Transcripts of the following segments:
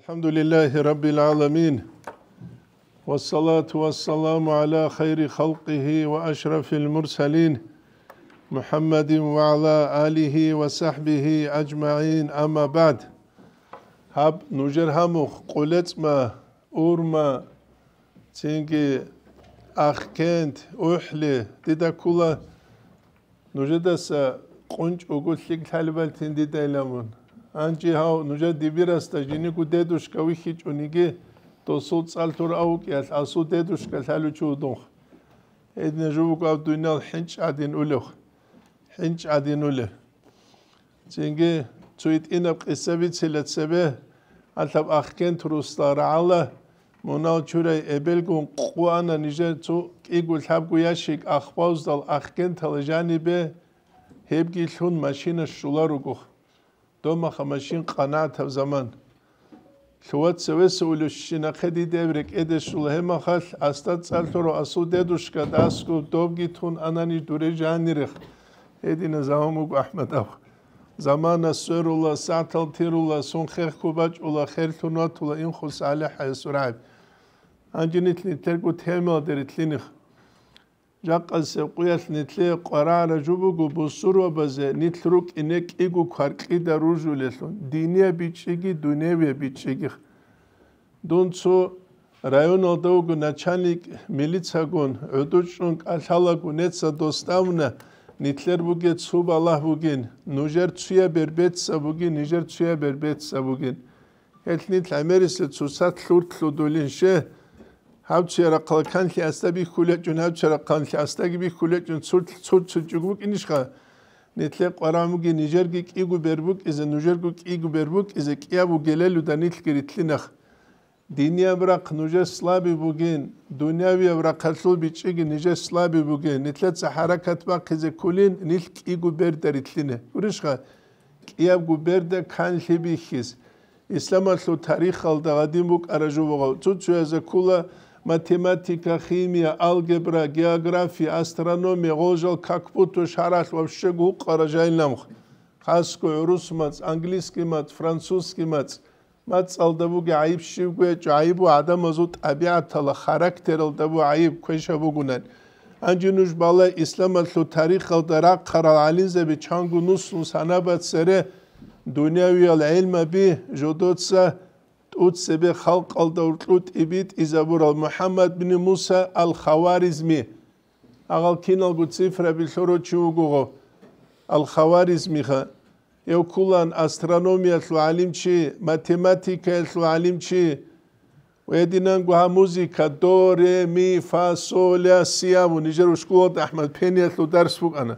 الحمد لله رب العالمين والصلاة والسلام على خير خلقه وأشرف المرسلين محمد وعلى آله وصحبه أجمعين أما بعد هب نجر همخ قلت ما أور ما تنجي أخ كنت أحلي ديدا نجد سا قنج أقول لك تلبل تندي ديلامون анჭი ჰაუ ნუჟა დიბირასტა ჯინი კუ დედუშკა ვიხიჭუნიგი то сол цалтур аукяс асу дедушка салучудун эдне жубук абдуйнал хинч адин улу хинч адин улу чинге цуит инап кисеби целетсебе алтап ахкен труслар алла мунал чурай эбелгун куана ниже цу игу лхабгу яшик ахпауздал ахкен талжанибе хебгилхун машина шуларугух დომა ხამაშინ ყანათავ ზამან შუაცევეს უილუშინა ხედიდევრე კედესულ ჰემახალ ასტაცალთორო ასუდედუშკა დასკუ დობგითუნ ანანი დურეჟანირი ედინა ზამამუკ აჰმედავ ზამანა სერულა სათალთირულა სუნხერკუბაჭულა ხერთუნათულა იმხოს ალეჰა ისრაიბ ანჯინიტლი თერკუ თემადერი თლინიხ ჯაყალს ყიას ნითლე ყარალა ჯუბუგუ ბუსურობაზე ნითლრუ კინე კიგუ ხარკი და რუჟულესონ დინია ბიჭიგი დუნევე ბიჭიგი დონცო რაიონალდოგუ ნაჩალნიკ მილიცაგონ ოდუჩონ კალალაგუ ნეცა დოსტავნა ნითლერ ბუგე ცუბ ალაჰ ბუგინ ნუჟერ ცუია ბერბეცა ბუგინ ნიჟერ ცუია ბერბეცა ბუგინ ეთნით ამერისე ცუსა თლურთლუ დულინშე ჰავჩერა ყალკანში ასტაბი ხულეჭუნ ჰავჩერა ყალკანში ასტაგი ბი ხულეჭუნ ცურთ ცურთ ცურჭუგუ კინიშხა ნეთლე ყვარამუგი ნიჟერგი კიგუ ბერბუკ იზე ნუჟერგუ კიგუ ბერბუკ იზე კიაბუ გელელუ და ნიტლკირი თლინახ დინია ბრა ყნუჟე სლაბი ბუგინ დუნიავი ბრა ყალსულ ბიჭიგი ნიჟე სლაბი ბუგინ ნეთლე ცა ჰარაკათ ბა ყიზე ქულინ ნილ კიგუ ბერდერი თლინე ურიშხა კიაბუ ბერდა ქანლიბი ხის ისლამალ თუ თარიხალ და ადიმუკ араჟუბოგა ცუცუაზე ქულა математика, химия, алгебра, география, астрономия, ожол какпуту шарах вообще гуқара жайнамх. Хаско русмац, английский мац, французский мац. Мац алдабуги айбшивгуе, айбу адамазу табиатала характерлда бу айб квешабугунан. Анджинуш бала исламатлу тарихалда рак карал ализеби чангу нуссун санабатсере дуниявиял айлмаби жодотса უცებე ხალყალდა უტუტ იბით იზაბურ ალ მუჰამად ბინ მუსა ალ ხავარიზმი აღალ კინალგუ ციფრები შორო ჩუგუღო ალ ხავარიზმი ხა ეუკულან ასტრონომია სუ ალიმჩი მათემატიკა სუ ალიმჩი ვედინან გუა მუსიკა დო რე მი ფა სო ლა სი ამუ ნიჟერუ სკუო აჰმად ფენია სუ დარს ფუკანა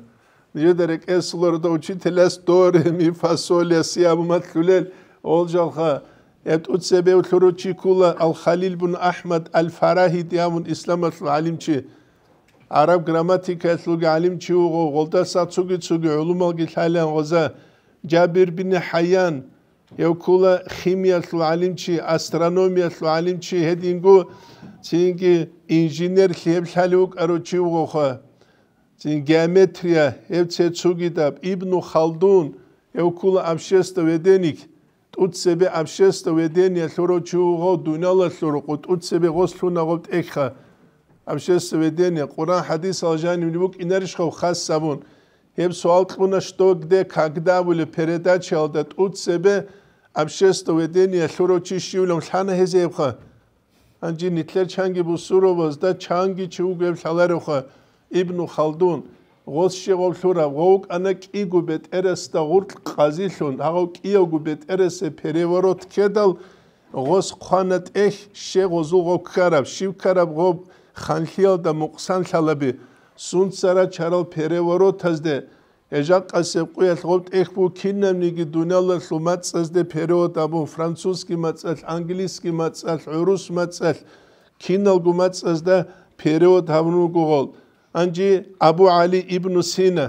ნიჟერე კესლორ დო ჩი თელას დო რე მი ფა სო ლა სი ამუ მათლულელ ოლჯალ ხა ეტუც ზებე უთუროჩი კულა ალ ხალილ ბუნ აჰმად ალ ფარაჰი დიამუნ ისლამას ალიმჩი араб грамматика сулга алимчи уго голда сацуги цуги улума гилхалан гоза жабир бин хаян евкула химия сул алимчи астрономия сул алимчи хедингу цинги инженер хевлалук арочи уго ха цин геометрия евце цуги даб ибну халдун евкула амшеста веденик ტუც себе абшесто ведение хлорочуго дунала хлороку ტუც себе гослунагот эхха абшесто ведение куран хадис алжани нибук инаришхо хас сабун хем суалтхуна што где когда были передачал да ტუც себе абшесто ведение хлорочишиулом хана хезебха анжи нитлер чанги бусуровоз да чанги чугем хлорохо ибну халдун ღოლს შეგავშურა ვოუკ ანა კიგუბეთ ერეს და ღურთ ყაზილუნ აღო კიოგუბეთ ერესე ფერევაროთ ქედალ ღოს ხანად ეხ შეღოზუღო ქარავ შივქარავ ღო ხანხიალ და მოყსანხალები სუნცარა ჩარალ ფერევაროთ ასდე ეჟა ყასე ყიალ ღო ეხბუ ქინნამიგი დუნალა სუმაცსდე ფერევოთ აბუ ფრანცუსკი მაცალ ანგლისკი მაცალ რუს მაცალ ქინალგუ მაცსდე ფერევოთ ამნუ გოღალ ანჯი აბუ ალი იბნუ სინა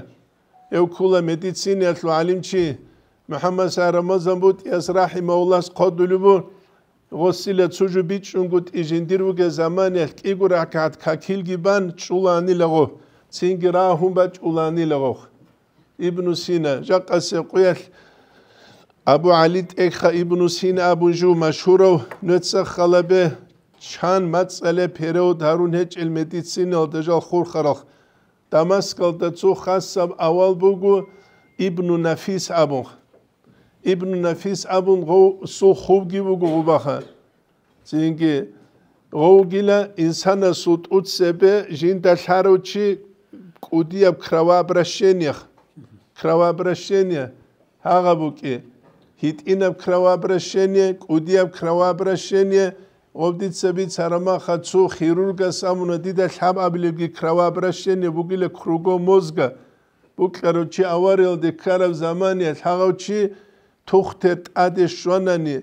ევქულა მედიცინა თუ ალიმჩი მუჰამმად სა რამაზანბუთ ისრაჰი მოულას ყოდულუბუ ვოსილა ცუჯუ ბიჩუნგუთ იჟინდირუგე ზამანე იგურა კათ კაკილგიბან ჩულანი ლაღო ცინგირა ჰუმბა ჩულანი ლაღო იბნუ სინა ჯაყასე ყუელ აბუ ალი ტექხა იბნუ სინა აბუ ჯუ მაშურო ნეცხ ხალაბე ჩან მაწელე ფეროდარუნ ჰეჭილ მედიცინალ დეჟალ ხურხარახ დამასკალ და ცუ ხასამ ავალბუგუ იბნუ ნაფის აბუ იბნუ ნაფის აბუ გო სუ ხუბგიბუგუ ბახა ძინგი როგილა ინსანა სუ ტუცებე ჟინდა შაროჩი კუდიაბ ქრავაბრაშენია ქრავაბრაშენია ჰაღაბუკი ჰიტინაბ ქრავაბრაშენია კუდიაბ ქრავაბრაშენია ოვდიცებიც არამა ხაცო ხირურგას ამუნდი და შაბაბლებგი ქრავაბრაშენი ბუგილე ქრუგო მოზგა ბუკლაროჩი ავარელდი ქარავ ზამანია თაღავჩი თუხთე ტადე შვანანი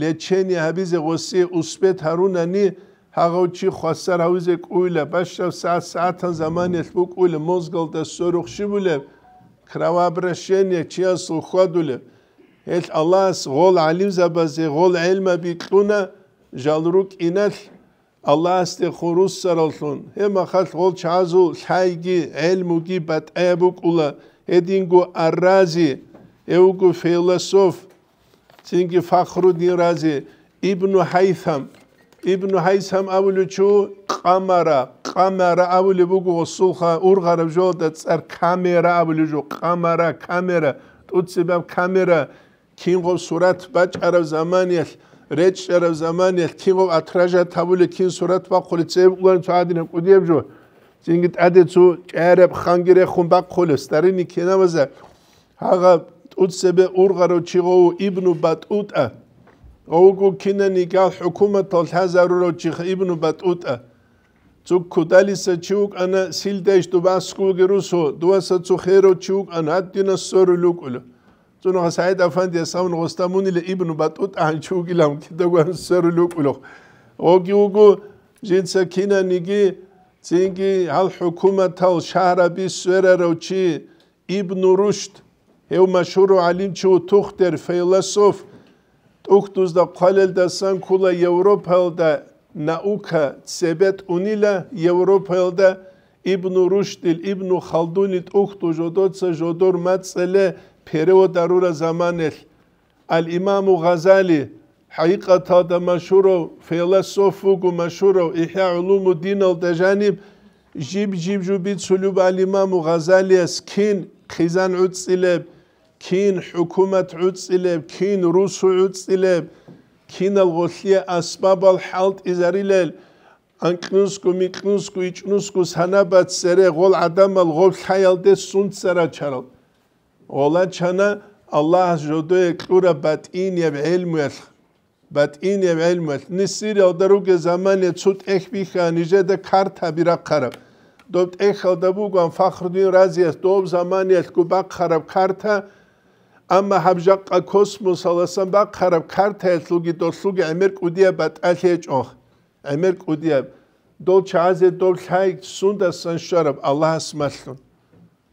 ლეჩენი აბიზე ღოსი უსპეთ ჰარუნანი ჰაღავჩი ხვასარავიზე კუილა ბაშა საათ საათან ზამანია ბუკული მოზგალ და სოროხში ბულე ქრავაბრაშენი ჩიასულ ხვადულე ეს ალას ღოლ ალიმ ზაბაზე ღოლ ელმა ბიკუნა ჟალრუკ ინალ ალასტე ხურუს სარალსუნ ჰემა ხალხულ ჩაზუ ლაიგი ელმუგი ბატაებუ კულა ედინგუ არაზი ეუგუ ფილოსოფ ჩინგი ფახრუდინ რაზი იბნუ ჰაითამ იბნუ ჰაითამ აბულუჩუ ყამარა ყამარა აბულუბუგუ სულხა ურღარებ ჟოდა წარ კამერა აბულუჯუ ყამარა კამერა თუცებ კამერა ქინღო სურათ ბაჭარა ზამანიალ რეჩ შერავ ზამანი ხთიმო ათრაჟა თავული ქინ სურათ ვა ხოლი წევ უან წადინე ყუდიებ ჯო ჯინგი ტადე ცუ ჭერებ ხანგირე ხუმ ბა ხოლი სტარინი ქენავაზა ჰაღა ტუცებე ურღარო ჩიღო იბნუ ბატუტა ოუგუ ქინანი გალ ჰუკუმათ ოლ ჰაზარურო ჩიხ იბნუ ბატუტა ცუ ქუდალისა ჩუკ ანა სილდეშ დუბასკუ გერუსო დუასა ცუ ხერო ჩუკ ანა დინასორ ლუკულო წუნა საიდ აფანდი ასავნ როსტამუნი ლე იბნ ბატუტა ჩუგილამ კიდოგან სერლუკულო ოგიუგუ ჯინცა კინანიგი წინგი ალ ჰუკუმათალ შარაბი სვერაროჩი იბნ რუშთ ევმა შურუ ალიმ ჩუ თუხტერ ფილოსოფ თუხტუს და ყალელ დასან ქულა ევროპალ და ნაუკა ცებეთ უნილა ევროპალ და იბნ რუშთილ იბნ ხალდუნი თუხტუ ჟოდოცა ჟოდორ მაცელე پیروت ارور زمانه الامام غزالی حقیقتا د مشهور فیلسوف او مشهور احیاء علوم الدین او د جانب جيب جيب جوبي تسلوب الامام غزالی اسکین خزان عتصلب کین حکومت عتصلب کین روس عتصلب کین الغوسیه اسباب الحلت ازریلل انکنسکو میکنسکو ایچنسکو سنابت سره غول ادم الغوب خیال ده سونت سره چرل ولن چنا الله جدای کلورا بات این یه علم ول بات این یه علم ول در آدروگ زمانی چوت اخ بیخ نیجه د کارت هبیرا کرد، دوبت اخ آدابو گام فخر دین رازی است دوب زمانی است کو بق خراب کارت اما حبجق کوسموس هستم بق خراب کارت هست لگی دو سوگی امرک کودیا بات آخه آخ امیر کودیا دو چهازه دو چهای سوند استن شراب الله اسمشون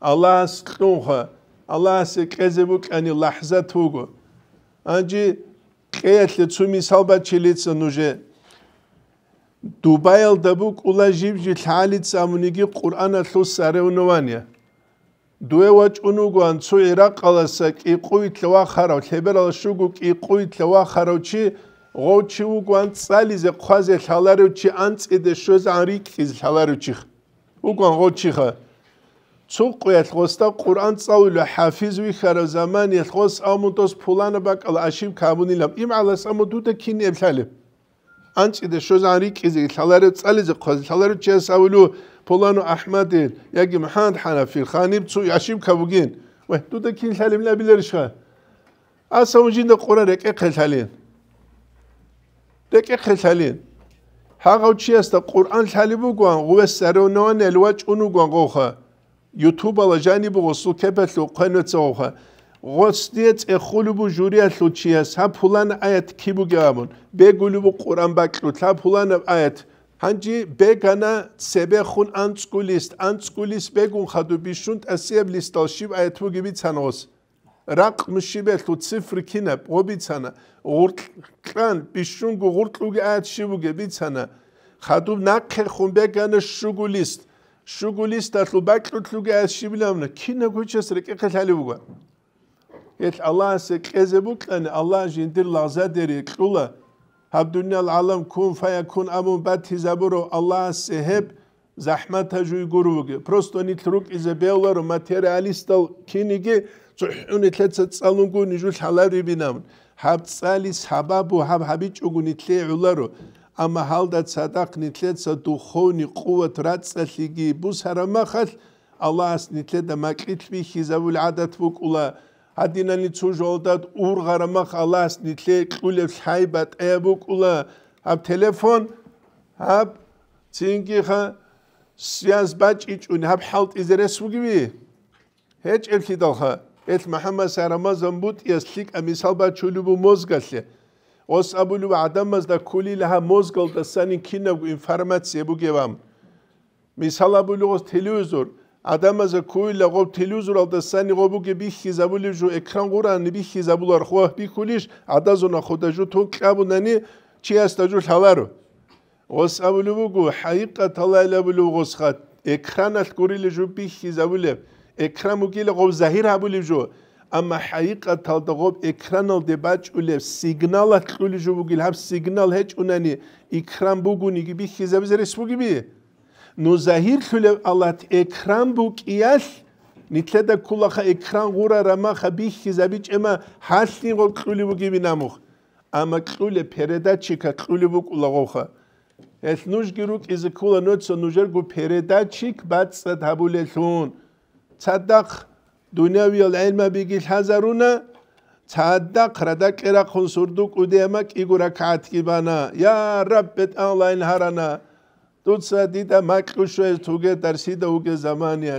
الله اسکنون خواه ალას ყეზე მოკანი ლაჰზა თუგო ანჯი ყეთლე ცუმი სალბაჩილიც ნუჟე დუბაილ დაბუ ყულაჟიბჟი თალიც ამნიგი ყურანა ლუს არეუნოვანია დუევაჭუნუგან ცუ ერაყალასა კიყუითლე ვახარავ ლებერალ შუგუ კიყუითლე ვახარავჩი ღოჩი უგან წალიზე ყვაზე ხალარუჩი ან წედე შოზ ანრიკი ხალარუჩი უგან ღოჩი ხა цуқуят хоста Қуръан цаулу хафиз ви хара заман ят хос амутос пулана бакал ашим камунилам им ала самуту да кин эмсали анчи де шозари кизи халаре цализи қоз халаре чесавлу пулану ахмади яги махан ханафи ханиб цу яшим кабугин ва ту да кин халим ла билеришха асамужинда Қуръан реке хэлхалин деке хэлхалин хагау чиаста Қуръан халибу гуан гувес сарунан элва чуну гуан гоха YouTube ala janibu gosu kebetlu qenetsa oha. Gosdiye tse khulubu juriya lutchiya sapulan ayat kibu gamun. Be gulubu Quran baklu sapulan ayat. Hanji begana sebe khun antskulist antskulist begun khadu bishunt asiyab listalshi ayat bu gibi tsanos. Raq mushibe lu tsifr kinab obi tsana. Urtlan bishun gurtlugi ayat shibu gibi tsana. Khadu nakhe khun begana shugulist. შუგულის დათლ ბაკრუთლუგა შიბლამნა კინა ქუჩას რეკე ხალი ბუგა ეს ალასე ყეზე ბუკან ალა ჟინდი ლაზა დერი ყულა ჰაბდუნიალ ალამ კუნ ფაია კუნ ამუ ბათი ზაბურო ალასე ჰებ ზაჰმათა ჟუი გურუგი პროსტო ნი თრუკ იზე ბელარო მატერიალისტო კინიგი ზუჰუნი თლეცა წალუნგუნი ჟულ ჰალარი ბინამ ჰაბცალი საბაბუ ჰაბ ჰაბი ჩუგუნი თლე ულარო амахалда цадах нитлеца духовни қувват рацлиги бусарамахал аллахс нитледа мақитви хизавул адат вукула адинани чужолдат ургарамах аллахс нитле қуле хайбат эвукула аб телефон аб цинги ха сиас бачичун аб халт изерес вугиви хеч эфти далха эл махамма сарамазан бут яслик амисал бачулубу мозгалле ოს აბულუ ადამას და ქული ლა მოსგალ და სანი კინაგ ინფორმაცია ბუგევამ მისალაბულუ ოს ტელევიზორ ადამას ქული ლა ყო ტელევიზორ და სანი ყო ბუგე ბი ხიზაბული ჟო ეკრან ყურანი ბი ხიზაბულარ ხო ბი ქულიშ ადაზონა ხოდაჟო თონ ყაბუნანი ჩი ასტაჟო ლავარო ოს აბულუ ბუგუ ჰაიყა თალალაბულუ ოს ხატ ეკრანას ქურილი ჟო ბი ხიზაბული ეკრან მუკილი ყო ზაჰირაბული ჟო ამა ჰაიყა თალდაღობ ეკრანალ დება ჭულებს სიგნალა ხული ჟუბგილ ჰაბ სიგნალ ჰე ჭუნანი ეკრან ბუგუნი გიბი ხიზებზე რესპუგიბი ნუ ზაჰირ ხული ალათ ეკრან ბუკიას ნიტლე და კულახა ეკრან ღურა რამა ხაბი ხიზები ჭემა ჰასტი ღო ხული ბუგიბი ნამუ ამა ხული ფერედა ჩიკა ხული ბუკულაღო ხა ეს ნუშგირუკ იზი კულა ნოცო ნუჟერ გუ ფერედა ჩიკ ბაცდა თაბულე თუნ ცადახ დუნავიალ ელმა ბიგი ჰაზარუნა ცადდა ყრა და ყრა ხონსურდუ ყუდიამა კიგურა ქათკიბანა ია რაბეთ ონლაინ ჰარანა თუცა დიდა მაკუშო ეს თუგე დარსი და უგე ზამანია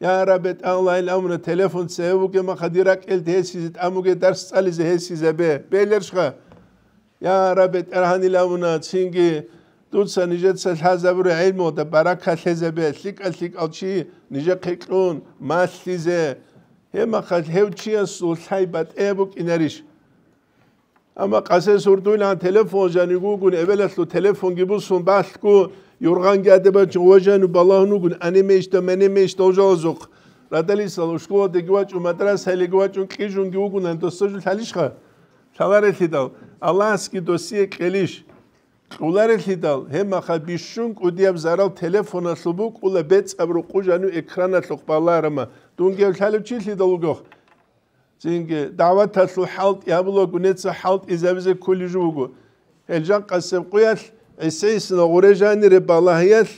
ია რაბეთ ონლაინ ამნა ტელეფონ ცეუგე მახადირა ყელ დესიზ ამუგე დარს წალიზე ჰესიზებე ბელერშა ია რაბეთ ერჰანილავნა ცინგი თუცა ნიჟეცა ლაზაბრე ილმო და ბარაკა ლეზებე სიკა სიკალჩი ნიჟე ქეკლონ მასლიზე ჰემა ხალ ჰევჩია სულაიბატ ებო კინერიშ ამა ყასე სურდულან ტელეფონჟანი გუგუნ ებელასლო ტელეფონ გიბუსუნ ბასკუ იორგან გადება ჯოჟანუ ბალაჰნუგუნ ანიმეშტა მენიმეშტა ჯოჟოზუკ რადელისალო შკუა დეგვაჭუ მატრასელი გვაჭუ ყიჟუნ გუგუნ ანდოსოჟულ ხალიშხა ჩავარეთი და ალასკი დოსიე ყელიშ ყულერითილ ჰემახა ბიშუნ ყუდიებ ზარავ ტელეფონასუბუ ყულა ბეცაბრო ყუჟანუ ეკრანათლო ყბალარმა დუნგელ ხალუჩი ლიდულგო ძინგე დავათასუ ჰალტ იაბლო გუნეცა ჰალტ იზავზე ქულიჟუგუ ელჯან ყასემ ყუიალ ესეისნა ყურეჟანი რებალაჰიალ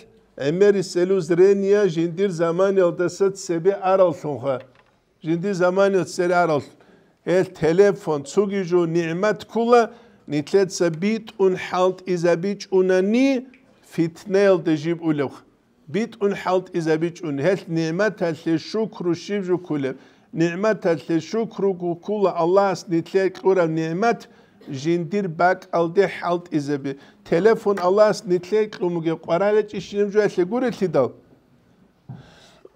ემერი სელუზ რენია ჟინდირ ზამანელდასა წები არალსუნხა ჟინდი ზამანელ წერი არალს ელ ტელეფონ ცუგიჟუ ნიმათ ქულა Nitlet sabit un halt iza unani fitnel de jib uluk. Bit un halt iza un hel nimet hel şükru şibju kulem. Nimet hel şükru kula Allah's nitlet kura nimet jindir bak alde halt iza Telefon Allah's nitlet kumuge. Kur'an et işinimcu etle guretli dal.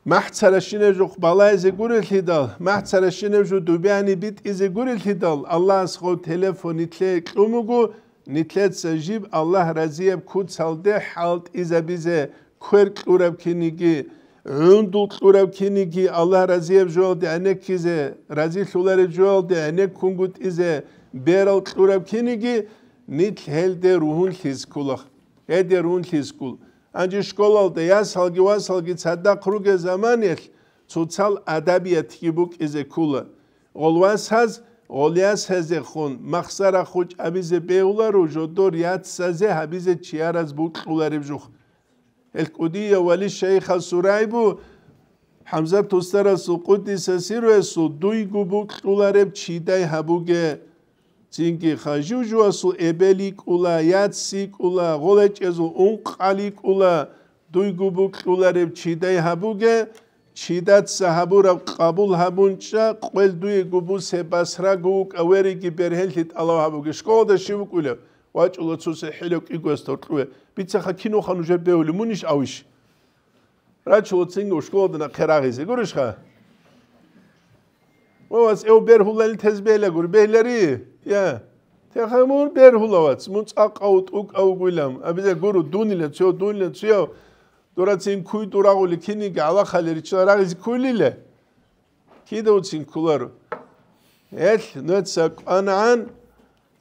махцарашинежу хбала изи гурилхидал махцарашинежу дубяни бит изи гурилхидал аллахс хо телефон итле клумугу нитлец жиб аллах разиеб куцалде халт изабизе квер клуравкиниги ундул клуравкиниги аллах разиеб жолде анекизе рази шулари жолде анек кунгут изе берал клуравкиниги нитхелде руун хискулах эдер руун хискулах ანჯი სკოლალდე ასალგი ვასალგი ცადა ხრუგე ზამანიხ ცუცალ ადაბიათი ბუკ ეზე კულა ოლვასაზ ოლიასაზე ხონ მახსარა ხუჭ აბიზე პეულარო ჟოდორ იაცაზე აბიზე ჩიარაზ ბუკ ყულარებ ჟუხ ელკუდია ვალი შეიხ ალსურაიბუ ჰამზა თუსტარას უკუდისასირესუ დუი გუბუკ ყულარებ ჩიდაი ჰაბუგე წინკი ხაჟუჟუასუ ებელიკულა იაციკულა ღოლეჭეზუ უნყალიკულა დუიგუბუკულარებ ჩიდაი ჰაბუგე ჩიდაც საჰაბურა ყაბულ ჰაბუნჭა ყველდუი გუბუსებასრა გუკვერიკი ბერჰელთი ალავ ჰაბუგე შკოდა შიმკულე ვაჭულო ცუსე ჰელო კიგესტო ტრუე ბიცახა კინოხანუ ჟებეული მუნიშ ავიშ რაჩულო წინგო შკოდნა ხერაღიზე გურიშხა ოს ეუბერ ჰულელ თესბელა გურ ბელერი ია თეხემურ ბერჰულავაც მოწაყაუტ უკაუგვილამ აბიზე გურუ დუნილე ცო დუნილე ცო დურაცინ ქუი დურაღული ქინიგა ალახალი რჩა რაღის ქულილე კიდე უცინ ქულარ ელ ნოცა ყანან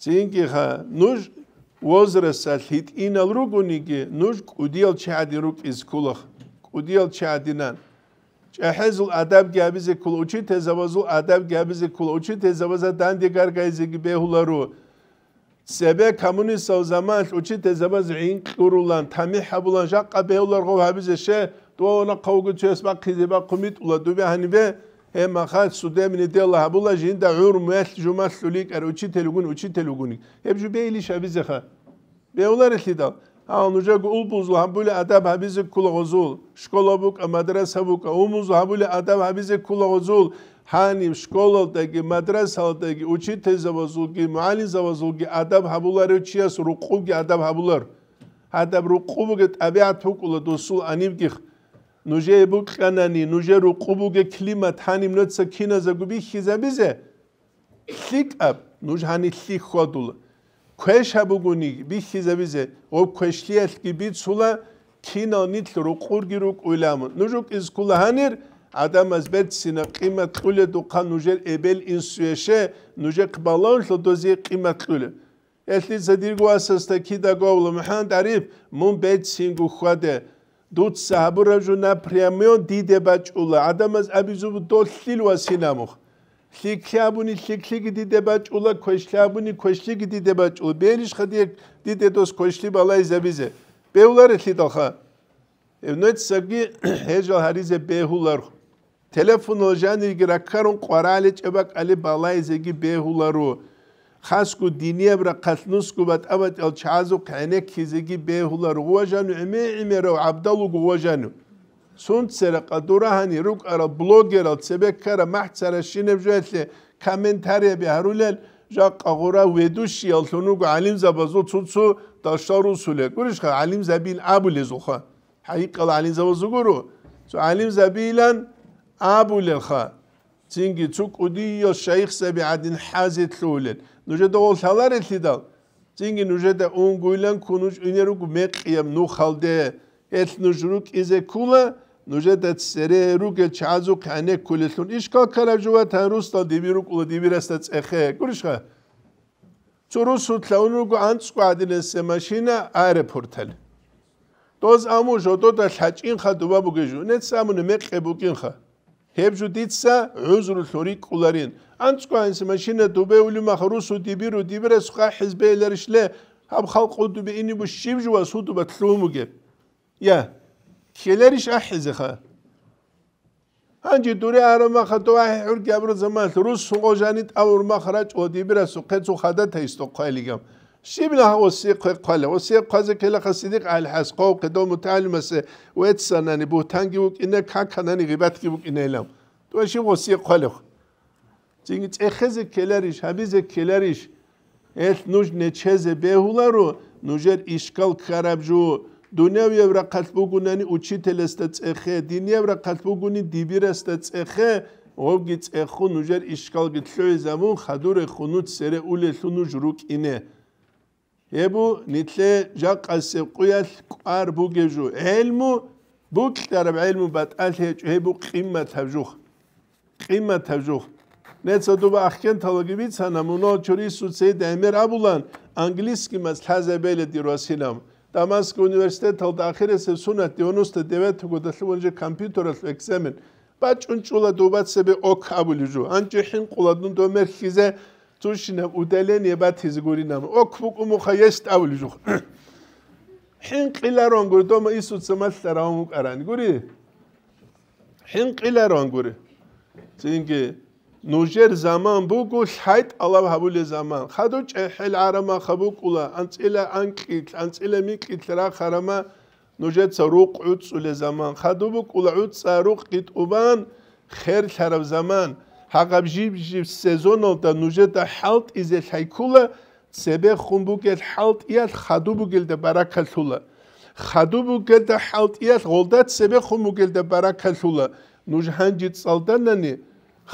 ძინგი ხა ნუჟ უოზრესა ლიტ ინალ რუგუნიგი ნუჟ კუდიალ ჩადი რუკის ქულახ კუდიალ ჩადინან ჭეჰეზულ ადაბ გიაბიზე კულ უჩი თეზავაზულ ადაბ გიაბიზე კულ უჩი თეზავაზა დანდი გარგაიზე კი ბეჰულარო себе коммунистов заман учи тезабаз ин курулан тами хабулан жаққа беулар қов хабизе ше тоона қауғы чесба қизеба қумит ула дуби ханибе эма хат судемни дела хабула жин да ур мес жумас сулик ар учи телугун учи телугун хеб жу бейли шабизе ха беулар ихида ანუ ჟეგ უბუზუ ჰაბული ადამ ჰაბიზი კულაღუზულ შკოლაბუკ მადრასაბუკ უმუზუ ჰაბული ადამ ჰაბიზი კულაღუზულ ჰანი შკოლალდეგი მადრასალდეგი უჩითეზავაზულგი მალიზავაზულგი ადამ ჰაბულარი ჩიას რუყუგი ადამ ჰაბულარ ადამ რუყუგი ტაბიათ უკულადოსულ ანიმგი ნუჟეიბუ ყანანი ნუჟე რუყუგი კლიმატ ჰანი ნოცა ქინაზაგუბი ხიზაბიზე ლიკაბ ნუჟ ჰანი ლიხოდულ ქეშაბუგუნი ბიხიზაბიზე ოპ ქეშლიასკი ბიცულა ქინო ნიტლ როყურგი როკულამ ნუჟუკ ის კულაჰანერ ადამას ბერცინა ყიმა ტყულე თუ ხანუჟერ ებელ ინსუეშე ნუჟე ყბალონ ლოდოზი ყიმა ტყულე ესლი ზედირგვასას და კიდა გავლო მუჰან დარიფ მუნ ბეცინ გუხვადე დუც საბურაჟუნა პრიამიონ დიდება ჭულა ადამას აბიზუბ დოლილვასინამო Slikshabuni sliksigi di debać ula koşlabuni koşligi di debać ula. Beriş hadi di dedos koşli balay zabize. Beyular etli dalha. Evnet sagi hejal harize behular. Telefon olacağını ilgira karun qoraliç ebak ali balay zegi behularu. Xasku diniye bra katnusku bat abat el çazu kaynek hizegi behular. Guvajanı ime imero abdalu guvajanı. სუნცერა ყადურაჰანი რუკარა ბლოგერა ცებექარა მაჰცარა შინებჟეთლე კომენტარები არულელ ჟაყაღურა ვედუში ალთუნუ გალიმ ზაბაზო ცუცუ დაშარუსულე გურიშხა ალიმ ზაბილ აბულეზუხა ჰაიკალ ალიმ ზაბაზო გურუ ცუ ალიმ ზაბილან აბულელხა ცინგი ცუ ყუდიო შეიხ ზაბი ადინ ჰაზიტლულელ ნუჟედა ოლთალარი თიდალ ცინგი ნუჟედა უნგუილან კუნუჯ ინერუგ მეყიამ ნუხალდე ეს ნუჟრუკ ეზე კულა нужет эт сере руке чазу кане кулесун ишка каражува тан руста дивиру кула дивираста цехе куришха чу русу тлаунуго анцквадилесе машина аэропортел тоз аму жото да лачин ха дубабу гежу нет самуне мекъебу кинха хебжу дитса узру лори куларин анцквайс машина дубеули мах русу дивиру дивирас ха хизбелер ишле хам халқу дубе ини бу шибжува суту батлумуге я келериш ахизха анжи дури арамаха то ахур гэбро замас рус сугожани таурмахра чоди бирасу кэцу хада тесто кэлигам шибна хаво си кэ кэле о си кэзе кэле хасидик ал хасқо кэдо муталмас вэт санани бу танги у кине каканани гибат ки бу кинелам то ши го си кэле чинги цэхэзе келериш хабизе келериш эс нуж не чезе бехуларо нужер ишкал карабжу დუნევიევრა ქალბუგუნანი უჩიტელეს და წეხე დინევრა ქალბუგუნი დიბირას და წეხე ოგი წეხუნ უჟერ ისკალ გიტლეზამუნ ხადურე ხუნუც სერე ულესუნუ ჟრუკინე ებუ ნიტლე ჟაყასე ყუიალ ყარ ბუგეჟუ ელმუ ბუკტარ ბაილმუ ბატალე ჯებუ ყიმა თავჟუ ყიმა თავჟუ ნეცოდუბა ახკენ თალოგი ვიცანა მუნო ჩურისუ წე დემერაბულან ანგლისკი მას თაზებელედი როსინამ დამასკ უნივერსიტეტ თალდახერეს სუნათი 99 გოდა შუანჯი კომპიუტერას ეგზამენ ბაჭუნჭულა დუბაცები ოქავლიჟუ ანჭი ჰიმ ყულადუნ დომერ ხიზე ცუშინა უდელენ ება თიზგურინამ ოქფუკუ მუხა ესტავლიჟუ ჰიმ ყილარონ გური დომ ისუ ცმალსტარავ მუკარანი გური ჰიმ ყილარონ გური წინკე ნუჟერ ზამან ბუგუ ხაით ალავ ჰაბულე ზამან ხადო ჭეჰელ არამა ხაბუკულა ანწილა ანკი ანწილე მიკითრა ხარამა ნუჟე წრუყ უცულე ზამან ხადო ბუკულა უცარუ ყიტუბან ხერ ხარავ ზამან ჰაგაბჟიბ ჟიბ სეზონოლ და ნუჟე და ჰალტ იზე ხაიკულა ცებე ხუმბუკე ჰალტ იალ ხადო ბუგილდა ბარაკათულა ხადო ბუგილდა ჰალტ იალ ღოლდა ცებე ხუმბუგილდა ბარაკათულა ნუჟ ჰანჯი წალდანანი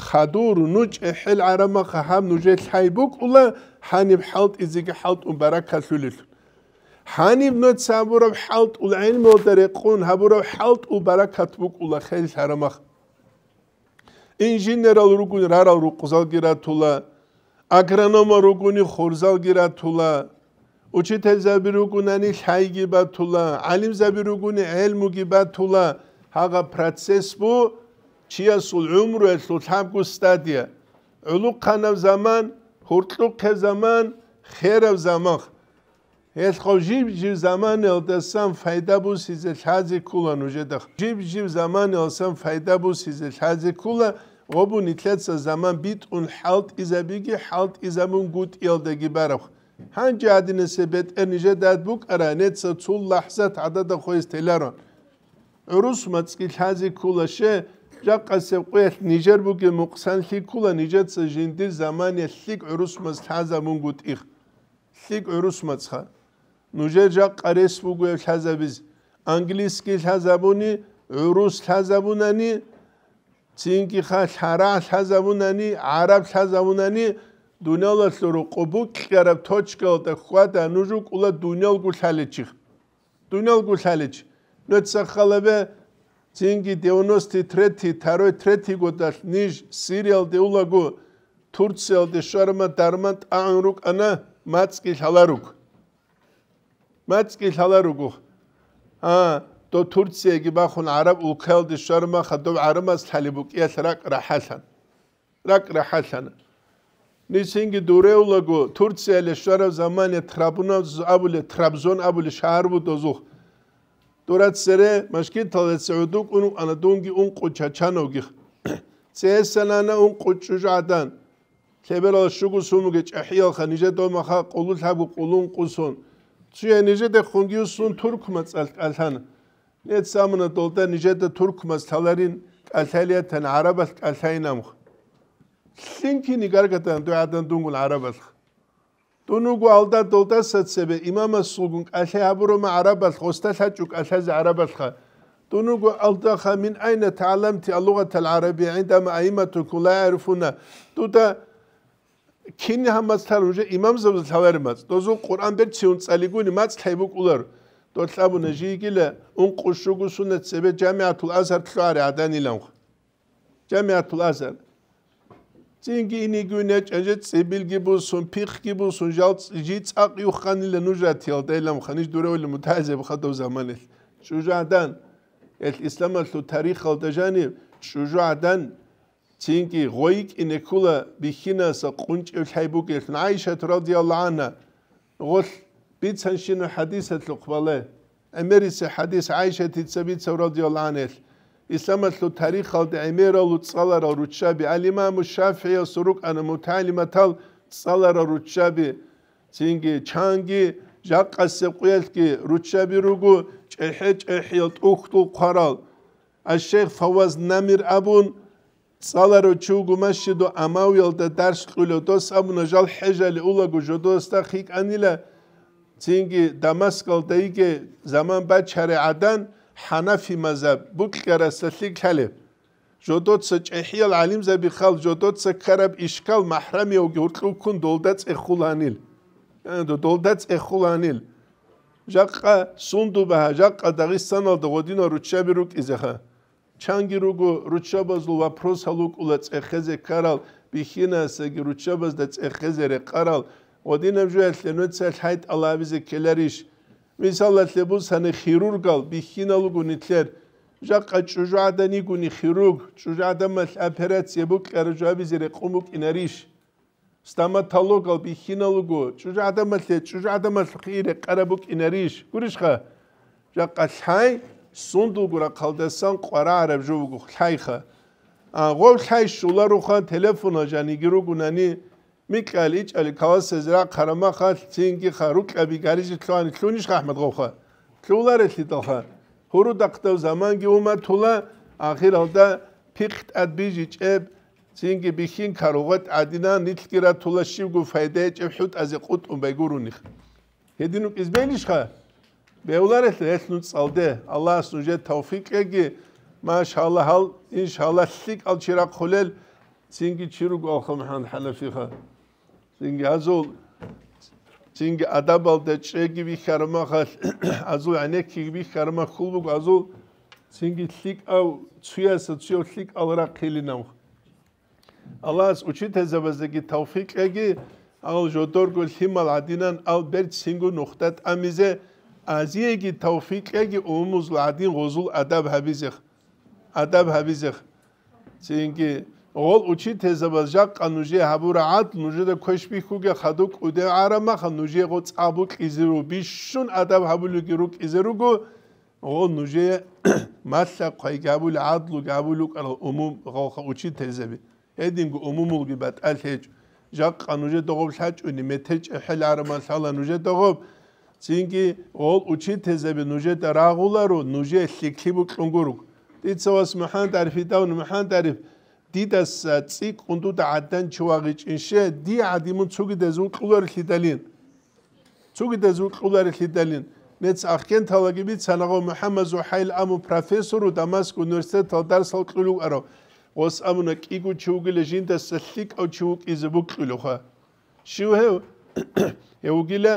ხადურ ნუჭ ხელ არამა ხამ ნუჭე ხაიბუკ ულა ჰანიბ ჰალტ იზიგი ჰალტ უბარა ქასულილ ჰანიბ ნუ ცაბურა ჰალტ ულ ილმ ოდერე ყუნ ჰაბურა ჰალტ უბარა ქათბუკ ულა ხელ არამა ინჟინერალ რუგუნ რარალ რუ ყზალგირა თულა აგრონომა რუგუნი ხორზალგირა თულა უჩითელზები რუგუნანი ხაიგიბა თულა ალიმზები რუგუნი ელმუგიბა თულა ჰაღა პროცესბუ чия сул умру эсу тамку стадия улу канав заман хуртлу кэ заман хэрэв заман эс хо жив жив заман элдасан файда бу сизе лази кулан уже да жив жив заман элсан файда бу сизе лази кула обу нитлеца заман бит ун халт изабиги халт изамун гут элдаги барах хан жадине себет энже дат бук аранетса цул лахзат адада хоис телар урус мацки лази кулаше ჯაყასე ყეთ ნიჟერბუგი მოყსანში ქულა ნიჯაც ჟინდი ზამანე სიკ რუსმას თაზა მუნგუტ იხ სიკ რუსმაც ხა ნუჟე ჯაყარეს ბუგე თაზაბის ინგლისკი თაზაბუნი რუს თაზაბუნანი ცინკი ხა ხარა თაზაბუნანი არაბ თაზაბუნანი დუნალასურო ყუბუ ქიარაბ ტოჩკელ და ხვა და ნუჟუ ყულა დუნალ გულალეჩი დუნალ გულალეჩი ნოცახალებე წინგი 93 თარო 33 გოდალ ნიშ სირიალ დეულაგო თურცელ დე შარმა დარმან აანრუკ ანა მაცკი ხალარუკ მაცკი ხალარუკ ა თო თურციეგი ბახონ араბ უკელ დე შარმა ხადო არმას თალიბუკი ასრაკ რაჰასან რაკ რაჰასან ნიშინგი დურეულაგო თურცელ შარო ზამანე ტრაბუნა აბული ტრაბზონ აბული შარბუ დოზუხ Турат сере машкин талэцуду кун анадунги ун куча чаноги. Цэсанана ун кучу жадан. Тебело шугу сумуге чахио ханиже дома ха кулу лагу кулун кусун. Чуе ниже де хунги усун туркма цалт алхан. Нет самна долда ниже де туркма сталарин алхалия тан арабас алхайнам. Синки нигаргатан дуадан дунгул арабас. تونوگو آلدا دلدا سات سبه امام السلوگونگ اشه هبرو ما عربت خوستا شاچوك اشه عربت خا تونوغو آلدا خا من اين تعلمت اللغة العربية عندما ائمتك لا يعرفون تودا كين همز تروجه امام زبز تاورمز دوزو قرآن بر چيون تساليگوني ماز تايبوك اولار دوتلابو نجيگيلا اون قشوگو سنت سبه جامعة الازهر تلو عراداني لنخ جامعة الازهر წინგი ინიგუნე ჭაჟე ცებილგიბუსუნ ფიხგიბუსუნ ჟიცაყი უხანილე ნუჟათილ დელამ ხანიშ დურეული მუთაზე ბხატო ზამანელ შუჟადან ელ ისლამალთუ ტარიხალ დაჟანი შუჟადან წინგი ღოიკ ინეკულა ბიხინასა ყუნჭი ხაიბუგი ნაიშა რადიალლაჰ ანა ღულ ბიცანშინო ჰადისათ ლუყვალე ამერისა ჰადის აიშა თიცაბი რადიალლაჰ ანა ისამათლო თარიხალდე ემერალუ წალარა რუჩაბი ალიმამუ შაფია სურუკანა მუთალიმათალ წალარა რუჩაბი წინგი ჩანგი ჟაყასე ყიელკი რუჩაბი რუგუ ჭეჰე ჭეჰიო ტუხტუ ყარალ აშეხ ფავაზ ნამირ აბუნ წალარო ჩუგუმაშიდო ამავიალ და დარშყილო დოსამუნა ჟალ ჰეჟალი ულაგუ ჟოდოსტა ხიკანილა წინგი დამასკალ დაიგე ზამანბა ჩარე ადან ჰანაფი მაზაბ ბუკერასალი ქალე ჯოდოცა ჭეჰიალ ალიმზა ბიხალ ჯოდოცა ქარაბ ისკალ მაჰრამი ო გურკუკუნ დოლდა წეხულანილ დოლდა წეხულანილ ჟაყა სუნდუბა ჟაყა დაღისტანალ დოდინო რუჩები რუკიზა ჩანგი როგო რუჩაბაზლო ვაფროსალუკულა წეხეზე ქარალ ბიხინასა გურჩაბაზ და წეხეზე რეყარალ ოდინემ ჟუელ ლენოცა ჰაიტ ალავიზე ქელერიშ Misaletle bu sene hirurgal bihinalı gunitler Jaka çocuğa ni günü hirurg, çocuğa da mel operasya bu karaca bizere komuk ineriş. Stomatologal bihinalı gu, çocuğa da mel, çocuğa da mel hire karabuk ineriş. Gurişka, jaka hay sundu gura kaldesan qara arabcu gu hayha. Ağol hay şular uxan telefona jani giru gunani მიყალი იჭალი ქავასეზრა ხარამახა წინგი ხარუკები გარიჟი თვანი თუნიშ ხაჰმად ღოხა ქულარეთი თოხა ჰურუ დაქტავ ზამანგი უმა თულა ახირალდა ფიხტ ადბიჯი ჭებ წინგი ბიხინ ხარუღად ადინა ნიტკირა თულა შივგუ ფაიდე ჭებჰუტ აზე ყუტუ ბეგურუნი ჰედინუ ყიზბენიშ ხა ბეულარეთ ესნუ წალდე ალას უჯე თავფიკეგი машаალა ჰალ ინშალა სიკალ ჩირა ხოლელ სინგი ჩირუ გოხო მანდ ჰალაფი ხა ძინგი აზოლ ძინგი ადაბალ და ჭეგი ვიხარმა ხალ აზოლ ანეკი ვიხარმა ხულბუ აზოლ ძინგი ლიკ ა ცუიას ცუო ლიკ ალრა ხილინამ ალას უჩიტეზებაზეგი თავფიკ ეგი ალ ჟოდორგო ჰიმალ ადინან ალბერტ ძინგი ნუხტად ამიზე აზიეგი თავფიკ ეგი უმუზ ლადინ ღოზულ ადაბ ჰაბიზე ადაბ ჰაბიზე ძინგი ოღონ უჩით ეზაბაზჯა ყანუჟი ჰაბურაათ ნუჟე და ქეშბი ხუგე ხადუ ყუდე არამა ხა ნუჟე ღო წაბუ ყიზირუ ბიშუნ ადაბ ჰაბულუ გირუ ყიზირუ გო ოღონ ნუჟე მასა ყაი გაბულ ადლუ გაბულუ ყალ უმუ ღო ხა უჩით ეზები ედინ გო უმუმულ გი ბატ ალჰეჯ ჯა ყანუჟე დოღო ლაჭუნი მეთეჭ ჰელ არამა სალა ნუჟე დოღო წინკი ოღონ უჩით ეზები ნუჟე და რაღულარო ნუჟე ლიქლიბუ ყუნგურუ დიცოვას მუჰან დარფი დავნ მუჰან დარფი დიდას წი კუნდუ და ადან ჩუაღიჭინშე დი ადიმუ ცუგი დეზუ ყულარი ხიდალინ ცუგი დეზუ ყულარი ხიდალინ ნეც ახკენ თალაგები ცანაღო მუჰამმაზუ ჰაილ ამუ პროფესორუ დამასკ უნივერსიტეტ თალდარ სალყილუ არო ოს ამუნა კიგუ ჩუგი ლეჟინ და სლიკ ო ჩუგი ზბუ ყილუ ხა შუჰე ეუგილა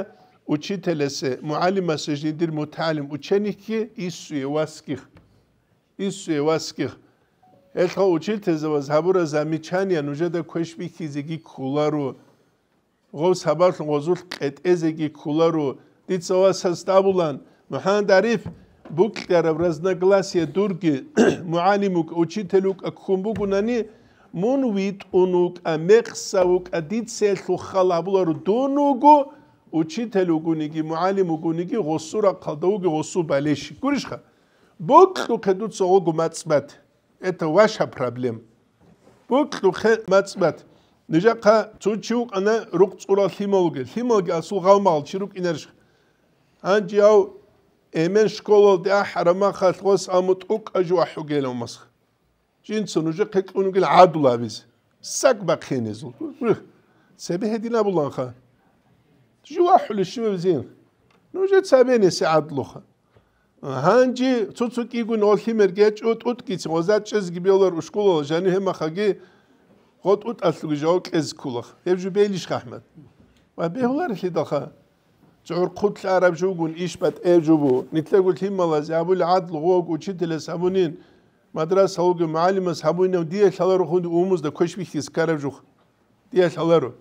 უჩიტელესე მუალიმასე ჟინდირ მუთალიმ უჩენიკი ისუე ვასკი ისუე ვასკი ეხლა უჩილთეზე ვა საბურა ზამიჩანია ნუჟა და ქეშბიქიზე კი ქულარო ღოს საბართ ღოზულ ყეტეზე კი ქულარო დიცოვასა სტაბულან მუჰანდარიფ ბუქტარა ბრაზნაგლასია დურგი მუალიმუკ უჩილთელუკ ხუმბუგუნანი მონ ვიტუნუკ ამეხსავუკ დიცელხუ ხალაბულარო დუნუგუ უჩილთელუგუნიგი მუალიმუგუნიგი ღოსურა ყალდაუგი ღოსუ ბალეში გურიშხა ბუქ ხედუ ცოგო გმაცბათ это ваша проблема. Бутлухе мацмат. Нижака чучук ана рук цура химолге. Химолге асу гамал чирук инерш. Анжиау эмен школол да харама халгос амутук ажу ахугел омас. Чинцун уже кекунгил адула биз. Сак бакхенез. Себе хедина булан ха. Жуахул шимезин. Нужет сабени си адлуха. ჰანჯი ცუცუკი გუნ ოლჰიმერ გეჭუ ტუტკიც ოზაჭეს გიბელორ უშკულო ჟანი ჰემახაგი ყოტუტ ასლუგი ჟავ კეზ ქულახ ებჟი ბეილიშ ხაჰმად ვა ბეჰულარ ხი დახა ჯორ ყუთლ არაბ ჟუ გუნ იშბატ ეჯუ ბუ ნიტლეგულ ჰიმალა ზაბულ ადლ ღოგ უჩიტელე სამუნინ მადრასა ოგი მაალიმა სამუნინ დიე ხალარ ხუნდი უმუზ და ქოშბიხის კარაბჟუ დიე ხალარო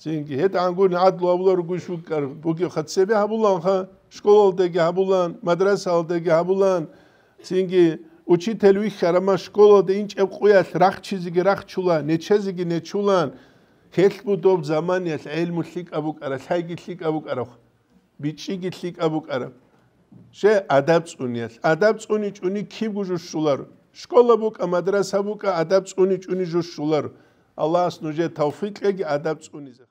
ჩინკი ჰეთ ანგონ ადლავლარ გუშუკარ ბუკი ხაცები აბულან ხა სკოლოლდეგი აბულან მადრასალდეგი აბულან ჩინკი უჩიტელი ხარმა სკოლოდე ინჭევ ყუას რახჩიზიგი რახჩულა ნეჩეზიგი ნეჩულან ხელბუდობ ზამანიას ელმუშიკაბუკარა საიგიშიკაბუკარა ბიჭიგიშიკაბუკარა შე ადაბწუნიას ადაბწუნი ჭუნი ქიგუჟუშულარ სკოლაბუკა მადრასაბუკა ადაბწუნი ჭუნი ჟუშულარ ალას ნუჟე თავფიკეგი ადაბწუნიზე